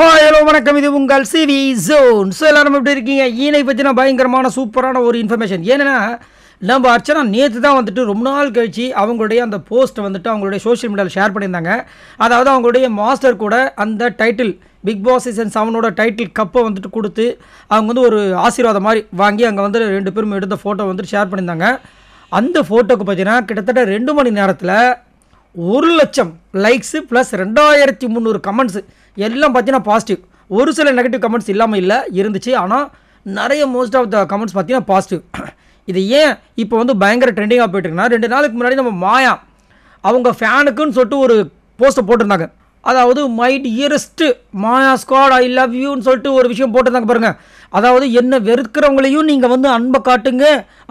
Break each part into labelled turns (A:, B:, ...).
A: hi hello வணக்கம் இது உங்கள் சிவி ஜோன் ஸோ எல்லாரும் எப்படி இருக்கீங்க ஈனை பற்றின பயங்கரமான சூப்பரான ஒரு இன்ஃபர்மேஷன் ஏன்னா நம்ம அர்ச்சனா நேற்று தான் வந்துட்டு ரொம்ப நாள் கழித்து அவங்களுடைய அந்த போஸ்ட்டை வந்துட்டு அவங்களுடைய சோஷியல் மீடியாவில் ஷேர் பண்ணியிருந்தாங்க அதாவது அவங்களுடைய மாஸ்டர் கூட அந்த டைட்டில் பிக் பாஸ் சீசன் செவனோட டைட்டில் கப்பை வந்துட்டு கொடுத்து அவங்க வந்து ஒரு ஆசீர்வாதம் மாதிரி வாங்கி அங்கே வந்து ரெண்டு பேரும் எடுத்த ஃபோட்டோ வந்துட்டு ஷேர் பண்ணியிருந்தாங்க அந்த ஃபோட்டோவுக்கு பார்த்தீங்கன்னா கிட்டத்தட்ட ரெண்டு மணி நேரத்தில் ஒரு லட்சம் லைக்ஸு ப்ளஸ் ரெண்டாயிரத்தி முந்நூறு கமெண்ட்ஸு எல்லாம் பார்த்தீங்கன்னா பாசிட்டிவ் ஒரு சில நெகட்டிவ் கமெண்ட்ஸ் இல்லாமல் இல்லை இருந்துச்சு ஆனால் நிறைய மோஸ்ட் ஆஃப் த கமெண்ட்ஸ் பார்த்தீங்கன்னா பாசிட்டிவ் இது ஏன் இப்போ வந்து பயங்கர ட்ரெண்டிங்காக போயிட்டுருக்குன்னா ரெண்டு நாளுக்கு முன்னாடி நம்ம மாயா அவங்க ஃபேனுக்குன்னு சொல்லிட்டு ஒரு போஸ்ட்டை போட்டிருந்தாங்க அதாவது my dearest Maya squad I love யூன்னு சொல்லிட்டு ஒரு விஷயம் போட்டிருந்தாங்க பாருங்கள் அதாவது என்ன வெறுக்கிறவங்களையும் நீங்கள் வந்து அன்பை காட்டுங்க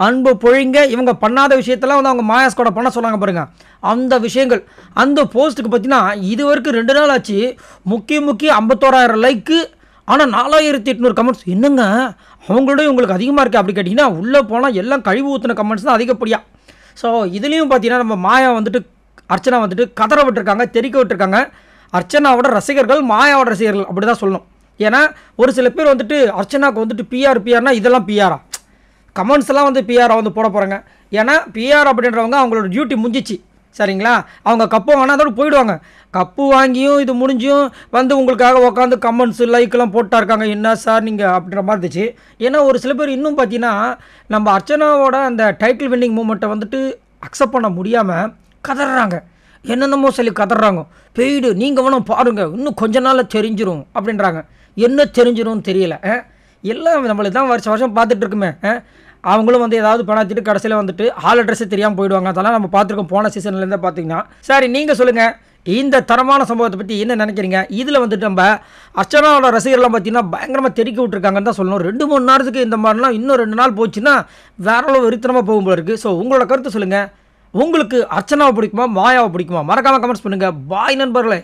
A: அன்பை பொழிங்க இவங்க பண்ணாத விஷயத்தெல்லாம் வந்து அவங்க மாயாஸ் கூட பண்ண சொன்னாங்க பாருங்கள் அந்த விஷயங்கள் அந்த போஸ்ட்டுக்கு பார்த்தீங்கன்னா இது வரைக்கும் ரெண்டு நாள் ஆச்சு முக்கிய முக்கிய ஐம்பத்தோராயிரம் லைக்கு ஆனால் நாலாயிரத்தி எட்நூறு கமெண்ட்ஸ் என்னங்க அவங்களோட உங்களுக்கு அதிகமாக இருக்குது அப்படி கேட்டிங்கன்னா உள்ளே போனால் எல்லாம் கழிவு ஊற்றின கமெண்ட்ஸ் தான் அதிகப்படியாக ஸோ இதுலேயும் பார்த்தீங்கன்னா நம்ம மாயா வந்துட்டு அர்ச்சனா வந்துட்டு கதற விட்டுருக்காங்க தெரிக்க விட்டுருக்காங்க அர்ச்சனாவோட ரசிகர்கள் மாயாவோட ரசிகர்கள் அப்படி தான் சொல்லணும் ஏன்னா ஒரு சில பேர் வந்துட்டு அர்ச்சனாவுக்கு வந்துட்டு பிஆர் பிஆர்னா இதெல்லாம் பிஆரா கமெண்ட்ஸ் எல்லாம் வந்து பிஆரை வந்து போட போகிறாங்க ஏன்னா பிஆர் அப்படின்றவங்க அவங்களோட டியூட்டி முடிஞ்சிச்சு சரிங்களா அவங்க கப்பு வாங்கினா அதோட போயிடுவாங்க கப்பு வாங்கியும் இது முடிஞ்சும் வந்து உங்களுக்காக உட்காந்து கமெண்ட்ஸ் லைக்லாம் போட்டா இருக்காங்க என்ன சார் நீங்கள் அப்படின்ற மாதிரி இருந்துச்சு ஏன்னா ஒரு சில பேர் இன்னும் பார்த்தீங்கன்னா நம்ம அர்ச்சனாவோட அந்த டைட்டில் வின்னிங் மூமெண்ட்டை வந்துட்டு அக்செப்ட் பண்ண முடியாமல் கதறாங்க என்னென்னமோ சொல்லி கதறாங்க பெய்டு நீங்கள் வேணும் பாருங்கள் இன்னும் கொஞ்ச நாளில் தெரிஞ்சிரும் அப்படின்றாங்க என்ன தெரிஞ்சிடும்னு தெரியல எல்லாம் நம்மளுக்கு தான் வருஷம் வருஷம் பார்த்துட்டு இருக்குமே அவங்களும் வந்து ஏதாவது பணத்திட்டு கடைசியில் வந்துட்டு ஆள் அட்ரஸே தெரியாமல் போயிடுவாங்க அதெல்லாம் நம்ம பார்த்துருக்கோம் போன சீசன்லேருந்து பார்த்தீங்கன்னா சரி நீங்கள் சொல்லுங்கள் இந்த தரமான சம்பவத்தை பற்றி என்ன நினைக்கிறீங்க இதில் வந்துட்டு நம்ம அர்ச்சனாவோட ரசிகர்லாம் பார்த்திங்கன்னா பயங்கரமாக தெருக்கி விட்ருக்காங்கன்னு தான் சொல்லணும் ரெண்டு மூணு நேரத்துக்கு இந்த மாதிரிலாம் இன்னும் ரெண்டு நாள் போச்சுன்னா வேற அளவு வெறித்தனமாக போகும் போல இருக்குது ஸோ உங்களோட கருத்து சொல்லுங்கள் உங்களுக்கு அர்ச்சனாவை பிடிக்குமா மாயாவை பிடிக்குமா மறக்காமல் கமெண்ட்ஸ் பண்ணுங்கள் பாய் நண்பர்களே